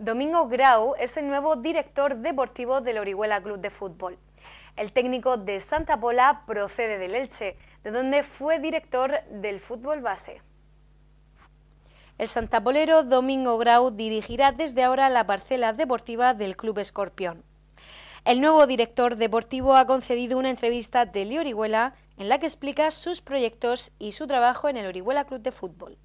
Domingo Grau es el nuevo director deportivo del Orihuela Club de Fútbol. El técnico de Santa Pola procede del Elche, de donde fue director del fútbol base. El santapolero Domingo Grau dirigirá desde ahora la parcela deportiva del Club Escorpión. El nuevo director deportivo ha concedido una entrevista de Orihuela en la que explica sus proyectos y su trabajo en el Orihuela Club de Fútbol.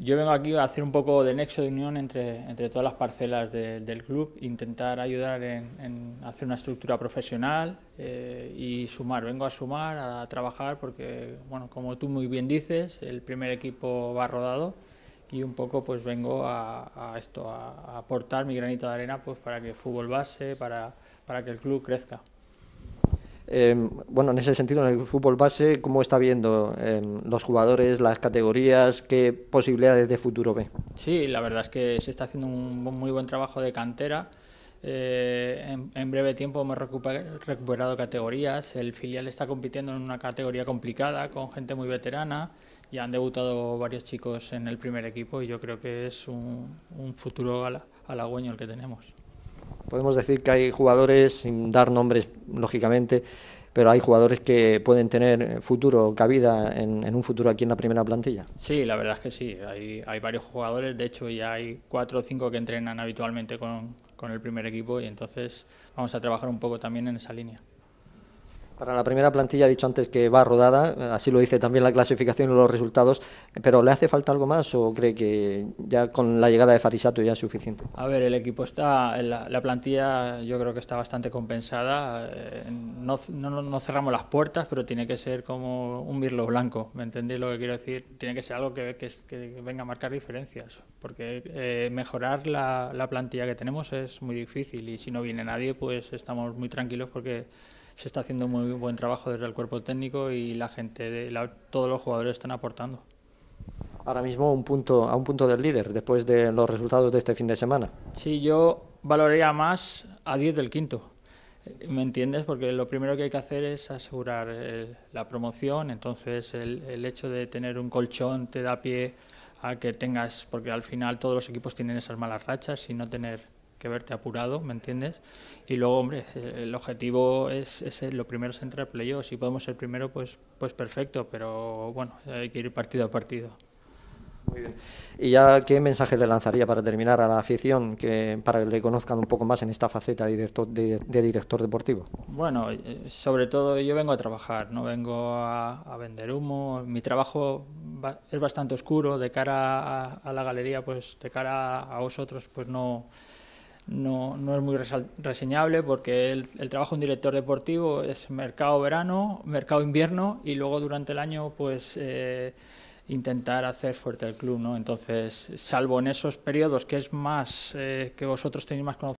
Yo vengo aquí a hacer un poco de nexo de unión entre, entre todas las parcelas del club, intentar ayudar en, hacer una estructura profesional eh, y sumar. Vengo a sumar, a trabajar, porque, bueno, como tú muy bien dices, el primer equipo va rodado y un poco pues vengo a, esto, a, aportar mi granito de arena pues para que el fútbol base, para, para que el club crezca. Em, bueno, en ese sentido, en el fútbol base, ¿cómo está viendo em, los jugadores, las categorías? ¿Qué posibilidades de futuro ve? Sí, la verdad es que se está haciendo un muy buen trabajo de cantera. Eh, en, breve tiempo hemos recuperado categorías. El filial está compitiendo en una categoría complicada con gente muy veterana. Ya han debutado varios chicos en el primer equipo y yo creo que es un, un futuro halagüeño el que tenemos podemos decir que hay jugadores, sin dar nombres lógicamente, pero hay jugadores que pueden tener futuro, cabida en, un futuro aquí en la primera plantilla. Sí, la verdad es que sí, hay, varios jugadores, de hecho ya hay cuatro o cinco que entrenan habitualmente con el primer equipo y entonces vamos a trabajar un poco también en esa línea. Para la primera plantilla ha dicho antes que va rodada, así lo dice también la clasificación y los resultados, pero ¿le hace falta algo más o cree que ya con la llegada de Farisato ya es suficiente? A ver, el equipo está, la, la plantilla yo creo que está bastante compensada, eh, no, cerramos las puertas, pero tiene que ser como un mirlo blanco, ¿me entendéis lo que quiero decir? Tiene que ser algo que, venga a marcar diferencias, porque eh, mejorar la, la plantilla que tenemos es muy difícil y si no viene nadie pues estamos muy tranquilos porque se está haciendo muy buen trabajo desde el cuerpo técnico y la gente, de todos los jugadores están aportando. Ahora mismo a un punto del líder, después de los resultados de este fin de semana. Sí, yo valoraría más a 10 del quinto. ¿Me entiendes? Porque lo primero que hay que hacer es asegurar eh, la promoción, entonces el, hecho de tener un colchón te da pie a que tengas, porque al final todos los equipos tienen esas malas rachas y no tener que verte apurado, ¿me entiendes? Y luego, hombre, el objetivo es, lo primero es entrar playoff. Si podemos ser primero, pues, pues perfecto, pero bueno, hay que ir partido a partido. Muy bien. Y ya, ¿qué mensaje le lanzaría para terminar a la afición, que para que le conozcan un poco más en esta faceta de director, de, director deportivo? Bueno, eh, sobre todo yo vengo a trabajar, no vengo a, vender humo. Mi trabajo es bastante oscuro de cara a, la galería, pues de cara a vosotros, pues no no, es muy reseñable porque el, trabajo de un director deportivo es mercado verano, mercado invierno y luego durante el año pues eh, intentar hacer fuerte el club, ¿no? Entonces, salvo en esos periodos que es más eh, que vosotros tenéis más conocimiento.